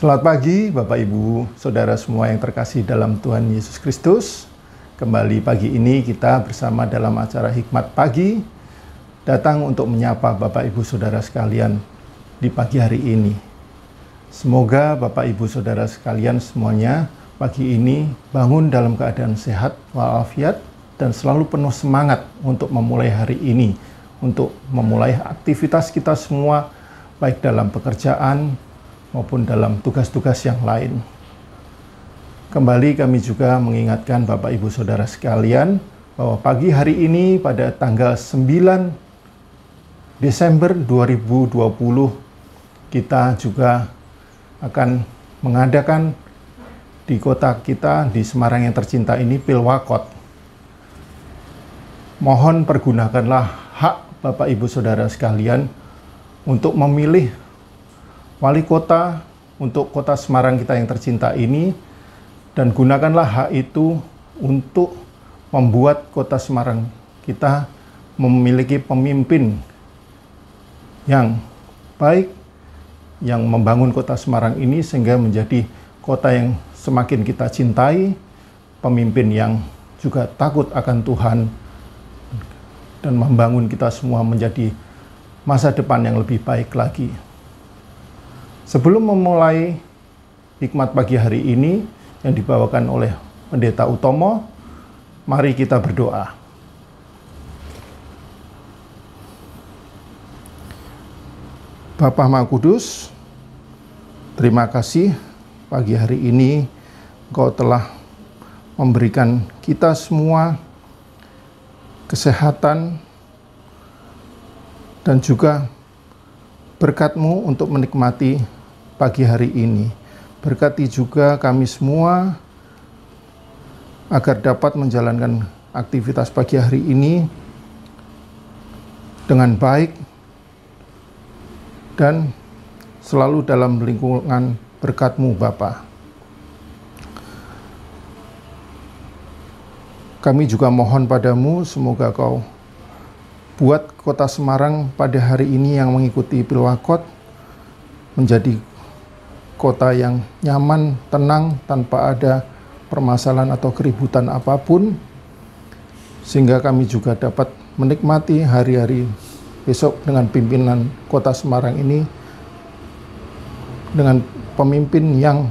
Selamat pagi, Bapak Ibu, saudara semua yang terkasih dalam Tuhan Yesus Kristus. Kembali pagi ini kita bersama dalam acara Hikmat Pagi, datang untuk menyapa Bapak Ibu saudara sekalian di pagi hari ini. Semoga Bapak Ibu saudara sekalian semuanya pagi ini bangun dalam keadaan sehat walafiat dan selalu penuh semangat untuk memulai hari ini, untuk memulai aktivitas kita semua baik dalam pekerjaan, maupun dalam tugas-tugas yang lain. Kembali kami juga mengingatkan Bapak Ibu Saudara sekalian bahwa pagi hari ini pada tanggal 9 Desember 2020 kita juga akan mengadakan di kota kita di Semarang yang tercinta ini Pilwakot. Mohon pergunakanlah hak Bapak Ibu Saudara sekalian untuk memilih wali kota untuk kota Semarang kita yang tercinta ini dan gunakanlah hak itu untuk membuat kota Semarang kita memiliki pemimpin yang baik yang membangun kota Semarang ini sehingga menjadi kota yang semakin kita cintai, pemimpin yang juga takut akan Tuhan dan membangun kita semua menjadi masa depan yang lebih baik lagi. Sebelum memulai hikmat pagi hari ini yang dibawakan oleh Pendeta Utomo, mari kita berdoa. Bapak Maha Kudus, terima kasih pagi hari ini Engkau telah memberikan kita semua kesehatan dan juga berkatmu untuk menikmati pagi hari ini. Berkati juga kami semua agar dapat menjalankan aktivitas pagi hari ini dengan baik dan selalu dalam lingkungan berkatmu Bapa. Kami juga mohon padamu semoga kau buat kota Semarang pada hari ini yang mengikuti Pilwakot menjadi kota yang nyaman, tenang, tanpa ada permasalahan atau keributan apapun, sehingga kami juga dapat menikmati hari-hari besok dengan pimpinan kota Semarang ini, dengan pemimpin yang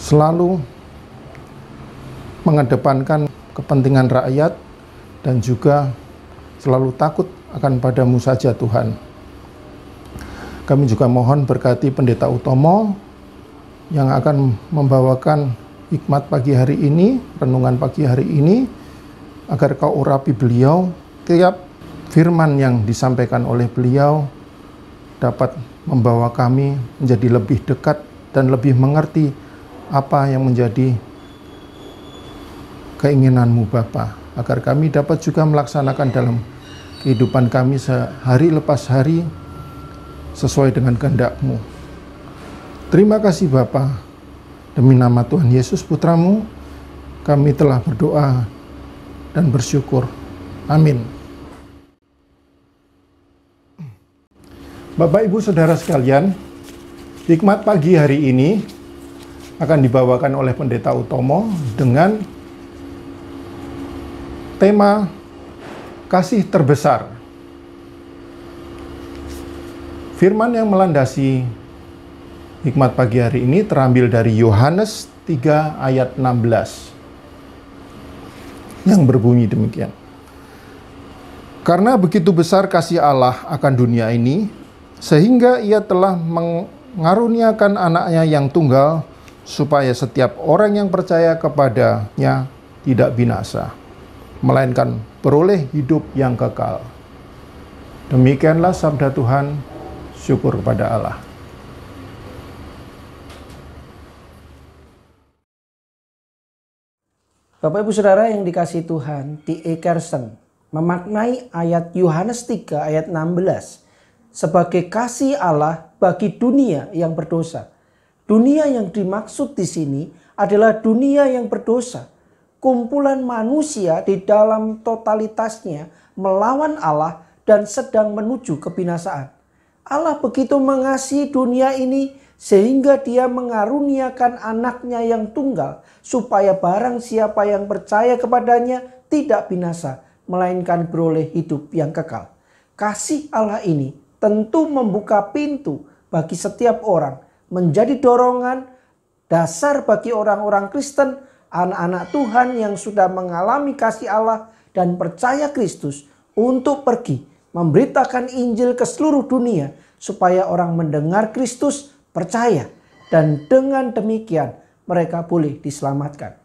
selalu mengedepankan kepentingan rakyat dan juga selalu takut akan padamu saja Tuhan. Kami juga mohon berkati Pendeta Utomo yang akan membawakan hikmat pagi hari ini, renungan pagi hari ini, agar kau urapi beliau, tiap firman yang disampaikan oleh beliau dapat membawa kami menjadi lebih dekat dan lebih mengerti apa yang menjadi keinginanmu Bapa agar kami dapat juga melaksanakan dalam kehidupan kami sehari lepas hari sesuai dengan kehendak Terima kasih Bapa. Demi nama Tuhan Yesus Putramu, kami telah berdoa dan bersyukur. Amin. Bapak, Ibu, Saudara sekalian, hikmat pagi hari ini akan dibawakan oleh Pendeta Utomo dengan tema Kasih Terbesar. Firman yang melandasi hikmat pagi hari ini terambil dari Yohanes 3 ayat 16 yang berbunyi demikian. Karena begitu besar kasih Allah akan dunia ini, sehingga ia telah mengaruniakan anaknya yang tunggal, supaya setiap orang yang percaya kepadanya tidak binasa, melainkan peroleh hidup yang kekal. Demikianlah sabda Tuhan syukur kepada Allah. Bapak Ibu Saudara yang dikasih Tuhan, T. E. Carson memaknai ayat Yohanes 3 ayat 16 sebagai kasih Allah bagi dunia yang berdosa. Dunia yang dimaksud di sini adalah dunia yang berdosa. Kumpulan manusia di dalam totalitasnya melawan Allah dan sedang menuju kebinasaan. Allah begitu mengasihi dunia ini sehingga dia mengaruniakan anaknya yang tunggal supaya barang siapa yang percaya kepadanya tidak binasa melainkan beroleh hidup yang kekal. Kasih Allah ini tentu membuka pintu bagi setiap orang menjadi dorongan dasar bagi orang-orang Kristen, anak-anak Tuhan yang sudah mengalami kasih Allah dan percaya Kristus untuk pergi memberitakan Injil ke seluruh dunia supaya orang mendengar Kristus percaya dan dengan demikian mereka boleh diselamatkan.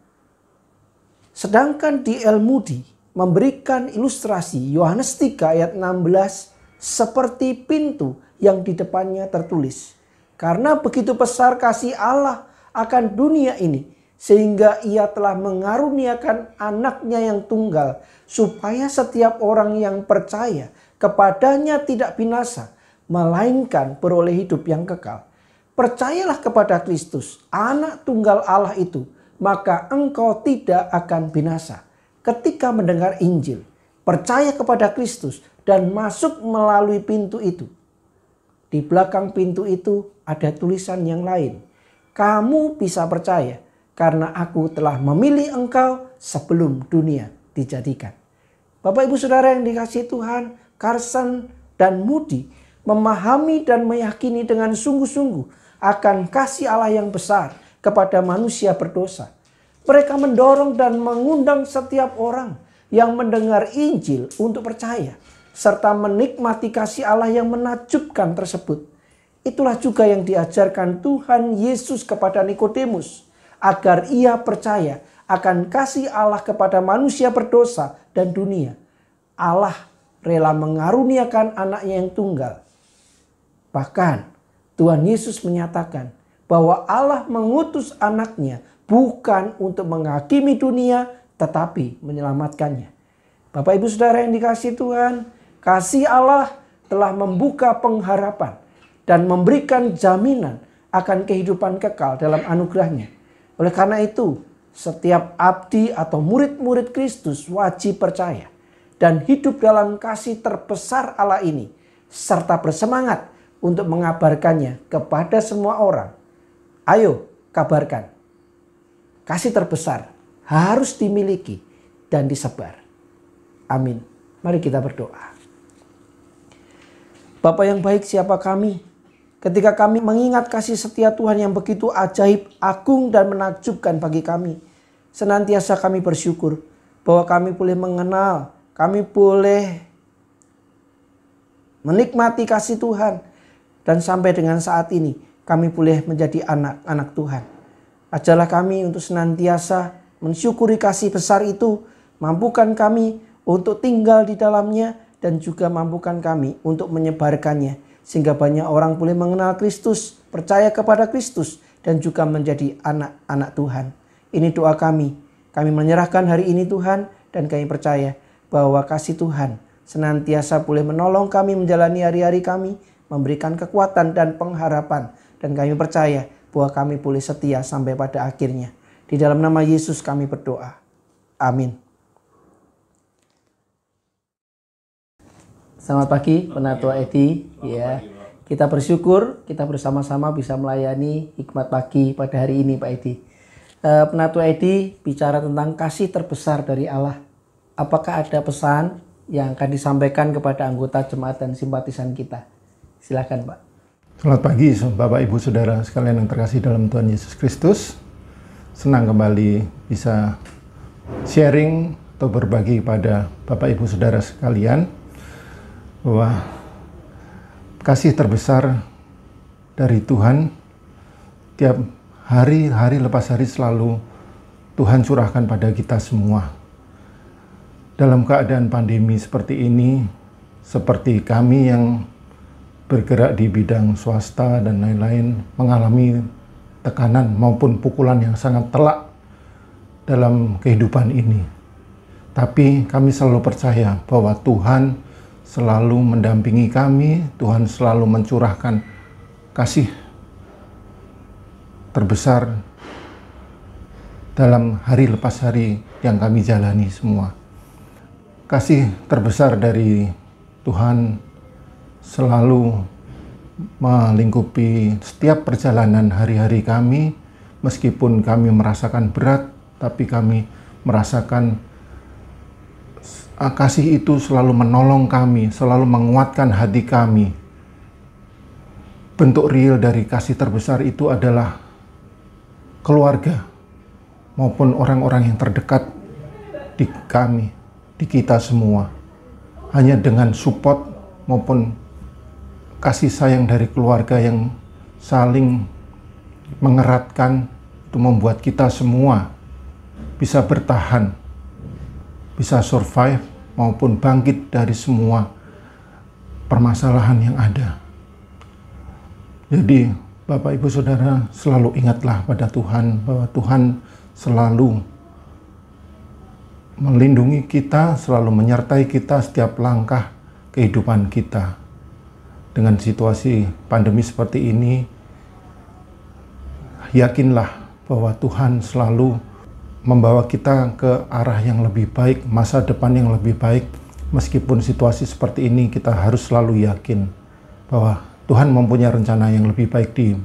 Sedangkan di El Mudi memberikan ilustrasi Yohanes 3 ayat 16 seperti pintu yang di depannya tertulis. Karena begitu besar kasih Allah akan dunia ini sehingga ia telah mengaruniakan anaknya yang tunggal supaya setiap orang yang percaya kepadanya tidak binasa, melainkan beroleh hidup yang kekal. Percayalah kepada Kristus, anak tunggal Allah itu, maka engkau tidak akan binasa. Ketika mendengar Injil, percaya kepada Kristus dan masuk melalui pintu itu. Di belakang pintu itu ada tulisan yang lain. Kamu bisa percaya karena aku telah memilih engkau sebelum dunia dijadikan. Bapak ibu saudara yang dikasih Tuhan, Carson, dan Moody memahami dan meyakini dengan sungguh-sungguh akan kasih Allah yang besar kepada manusia berdosa. Mereka mendorong dan mengundang setiap orang yang mendengar Injil untuk percaya serta menikmati kasih Allah yang menakjubkan tersebut. Itulah juga yang diajarkan Tuhan Yesus kepada Nikodemus agar ia percaya akan kasih Allah kepada manusia berdosa dan dunia. Allah rela mengaruniakan anaknya yang tunggal. Bahkan Tuhan Yesus menyatakan bahwa Allah mengutus anaknya bukan untuk menghakimi dunia tetapi menyelamatkannya. Bapak ibu saudara yang dikasih Tuhan, kasih Allah telah membuka pengharapan dan memberikan jaminan akan kehidupan kekal dalam anugerahnya. Oleh karena itu, setiap abdi atau murid-murid Kristus wajib percaya dan hidup dalam kasih terbesar Allah ini serta bersemangat untuk mengabarkannya kepada semua orang. Ayo, kabarkan. Kasih terbesar harus dimiliki dan disebar. Amin. Mari kita berdoa. Bapak yang baik siapa kami? Ketika kami mengingat kasih setia Tuhan yang begitu ajaib, agung dan menakjubkan bagi kami senantiasa kami bersyukur bahwa kami boleh mengenal kami boleh menikmati kasih Tuhan dan sampai dengan saat ini kami boleh menjadi anak-anak Tuhan. Ajalah kami untuk senantiasa mensyukuri kasih besar itu, mampukan kami untuk tinggal di dalamnya dan juga mampukan kami untuk menyebarkannya sehingga banyak orang boleh mengenal Kristus, percaya kepada Kristus dan juga menjadi anak-anak Tuhan. Ini doa kami. Kami menyerahkan hari ini Tuhan dan kami percaya bahwa kasih Tuhan senantiasa boleh menolong kami menjalani hari-hari kami, memberikan kekuatan dan pengharapan, dan kami percaya bahwa kami boleh setia sampai pada akhirnya. Di dalam nama Yesus kami berdoa. Amin. Selamat pagi, Penatua Edi. Ya, kita bersyukur kita bersama-sama bisa melayani hikmat pagi pada hari ini, Pak Edi. Eh, Penatua Edi bicara tentang kasih terbesar dari Allah apakah ada pesan yang akan disampaikan kepada anggota jemaat dan simpatisan kita? Silakan Pak. Selamat pagi Bapak Ibu Saudara sekalian yang terkasih dalam Tuhan Yesus Kristus. Senang kembali bisa sharing atau berbagi pada Bapak Ibu Saudara sekalian bahwa kasih terbesar dari Tuhan tiap hari-hari lepas hari selalu Tuhan curahkan pada kita semua dalam keadaan pandemi seperti ini, seperti kami yang bergerak di bidang swasta dan lain-lain, mengalami tekanan maupun pukulan yang sangat telak dalam kehidupan ini. Tapi kami selalu percaya bahwa Tuhan selalu mendampingi kami, Tuhan selalu mencurahkan kasih terbesar dalam hari lepas hari yang kami jalani semua kasih terbesar dari Tuhan selalu melingkupi setiap perjalanan hari-hari kami, meskipun kami merasakan berat, tapi kami merasakan kasih itu selalu menolong kami, selalu menguatkan hati kami. Bentuk real dari kasih terbesar itu adalah keluarga maupun orang-orang yang terdekat di kami di kita semua. Hanya dengan support maupun kasih sayang dari keluarga yang saling mengeratkan itu membuat kita semua bisa bertahan, bisa survive maupun bangkit dari semua permasalahan yang ada. Jadi Bapak Ibu Saudara selalu ingatlah pada Tuhan bahwa Tuhan selalu melindungi kita, selalu menyertai kita setiap langkah kehidupan kita. Dengan situasi pandemi seperti ini, yakinlah bahwa Tuhan selalu membawa kita ke arah yang lebih baik, masa depan yang lebih baik. Meskipun situasi seperti ini, kita harus selalu yakin bahwa Tuhan mempunyai rencana yang lebih baik di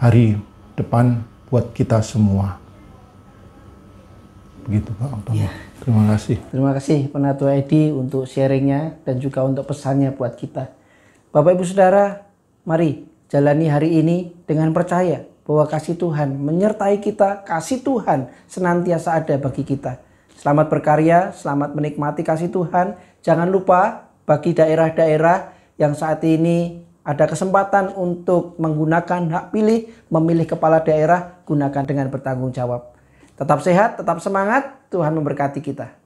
hari depan buat kita semua. Begitu Pak Otomo. Ya. Terima kasih. Terima kasih Penatua Edi untuk sharingnya dan juga untuk pesannya buat kita. Bapak Ibu Saudara, mari jalani hari ini dengan percaya bahwa kasih Tuhan menyertai kita, kasih Tuhan senantiasa ada bagi kita. Selamat berkarya, selamat menikmati kasih Tuhan. Jangan lupa bagi daerah-daerah yang saat ini ada kesempatan untuk menggunakan hak pilih, memilih kepala daerah, gunakan dengan bertanggung jawab. Tetap sehat, tetap semangat. Tuhan memberkati kita.